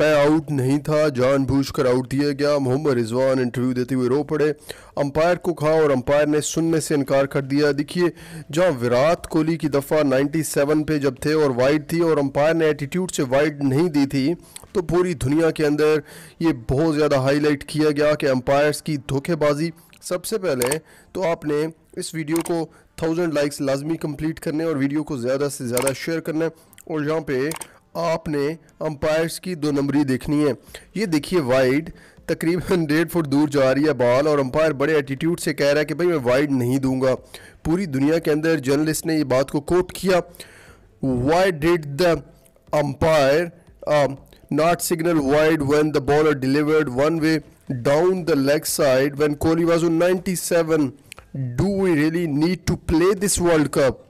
मैं आउट नहीं था जानबूझकर आउट दिया गया मोहम्मद रिजवान इंटरव्यू देते हुए रो पड़े अंपायर को कहा और अंपायर ने सुनने से इनकार कर दिया देखिए जहां विराट कोहली की दफ़ा 97 पे जब थे और वाइड थी और अंपायर ने एटीट्यूड से वाइड नहीं दी थी तो पूरी दुनिया के अंदर ये बहुत ज़्यादा हाईलाइट किया गया कि अंपायर्स की धोखेबाजी सबसे पहले तो आपने इस वीडियो को थाउजेंड लाइक्स लाजमी कम्प्लीट करने और वीडियो को ज़्यादा से ज़्यादा शेयर करना और यहाँ पे आपने अंपायर्स की दो नंबरी देखनी है ये देखिए वाइड तकरीबन डेढ़ फुट दूर जा रही है बॉल और अंपायर बड़े एटीट्यूड से कह रहा है कि भाई मैं वाइड नहीं दूंगा पूरी दुनिया के अंदर जर्नलिस्ट ने ये बात को कोट किया why did the umpire not signal wide when the bowler delivered one way down the leg side when Kohli was ninety seven do we really need to play this world cup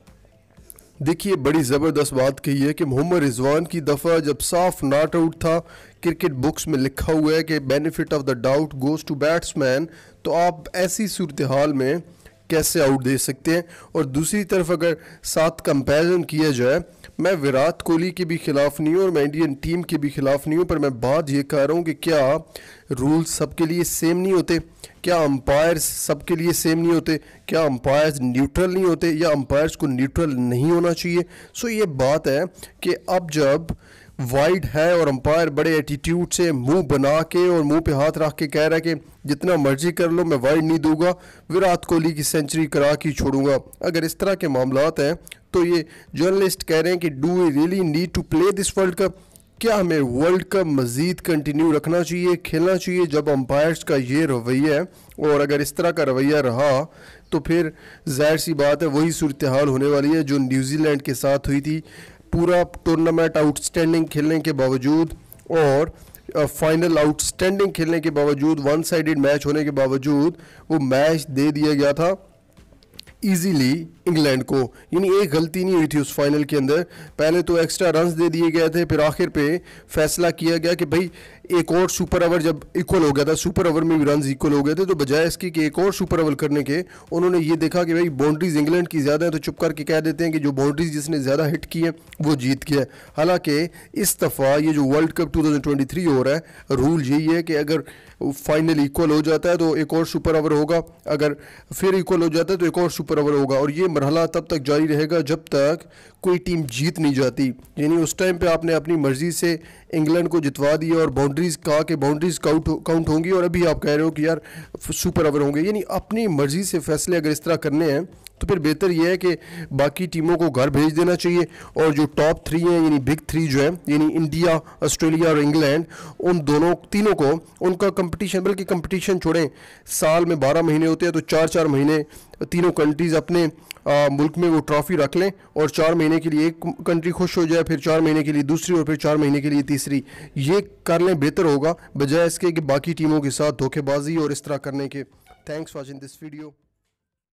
देखिए बड़ी ज़बरदस्त बात कही है कि मोहम्मद रिजवान की दफ़ा जब साफ नॉट आउट था क्रिकेट बुक्स में लिखा हुआ है कि benefit of the doubt goes to batsman तो आप ऐसी सूरत हाल में कैसे आउट दे सकते हैं और दूसरी तरफ अगर साथ कंपैरिजन किया जाए मैं विराट कोहली के भी खिलाफ नहीं हूँ और मैं इंडियन टीम के भी खिलाफ नहीं हूँ पर मैं बात ये कह रहा हूँ कि क्या रूल्स सबके लिए सेम नहीं होते क्या अंपायर्स सबके लिए सेम नहीं होते क्या अंपायर्स न्यूट्रल नहीं होते या अंपायर्स को न्यूट्रल नहीं होना चाहिए सो ये बात है कि अब जब वाइड है और अंपायर बड़े एटीट्यूड से मुंह बना के और मुंह पे हाथ रख के कह रहा है कि जितना मर्जी कर लो मैं वाइड नहीं दूंगा विराट कोहली की सेंचुरी करा के छोड़ूंगा अगर इस तरह के मामला हैं तो ये जर्नलिस्ट कह रहे हैं कि do we really need to play this world cup क्या हमें वर्ल्ड कप मज़ीद कंटिन्यू रखना चाहिए खेलना चाहिए जब अम्पायर्स का ये रवैया है और अगर इस तरह का रवैया रहा तो फिर जाहिर सी बात है वही सूरत हाल होने वाली है जो न्यूजीलैंड के साथ हुई थी पूरा टूर्नामेंट आउटस्टैंडिंग खेलने के बावजूद और फाइनल आउटस्टैंडिंग खेलने के बावजूद वन साइडेड मैच होने के बावजूद वो मैच दे दिया गया था ईजीली इंग्लैंड को यानी एक गलती नहीं हुई थी उस फाइनल के अंदर पहले तो एक्स्ट्रा रन दे दिए गए थे फिर आखिर पे फैसला किया गया कि भाई एक और सुपर ओवर जब इक्वल हो गया था सुपर ओवर में भी रन इक्वल हो गए थे तो बजाय इसकी कि एक और सुपर ओवर करने के उन्होंने ये देखा कि भाई बाउंड्रीज इंग्लैंड की ज़्यादा है तो चुप करके कह देते हैं कि जो बाउंड्रीज जिसने ज़्यादा हिट की है वो जीत गया हालांकि इस दफ़ा ये जो वर्ल्ड कप टू हो रहा है रूल यही है कि अगर फाइनल इक्वल हो जाता है तो एक और सुपर ओवर होगा अगर फिर इक्वल हो जाता है तो एक और सुपर पर ओवर होगा और ये मरहला तब तक जारी रहेगा जब तक कोई टीम जीत नहीं जाती यानी उस टाइम पे आपने अपनी मर्ज़ी से इंग्लैंड को जितवा दिया और बाउंड्रीज़ कहा कि बाउंड्रीज़ काउंट काउंट होंगी और अभी आप कह रहे हो कि यार सुपर ओवर होंगे यानी अपनी मर्ज़ी से फैसले अगर इस तरह करने हैं तो फिर बेहतर यह है कि बाकी टीमों को घर भेज देना चाहिए और जो टॉप थ्री हैं यानी बिग थ्री जो है यानी इंडिया ऑस्ट्रेलिया और इंग्लैंड उन दोनों तीनों को उनका कंपटीशन बल्कि कंपटीशन छोड़ें साल में बारह महीने होते हैं तो चार चार महीने तीनों कंट्रीज़ अपने आ, मुल्क में वो ट्रॉफी रख लें और चार महीने के लिए एक कंट्री खुश हो जाए फिर चार महीने के लिए दूसरी और फिर चार महीने के लिए तीसरी ये कर लें बेहतर होगा बजाय इसके कि बाकी टीमों के साथ धोखेबाजी और इस तरह करने के थैंक्स वॉचिंग दिस वीडियो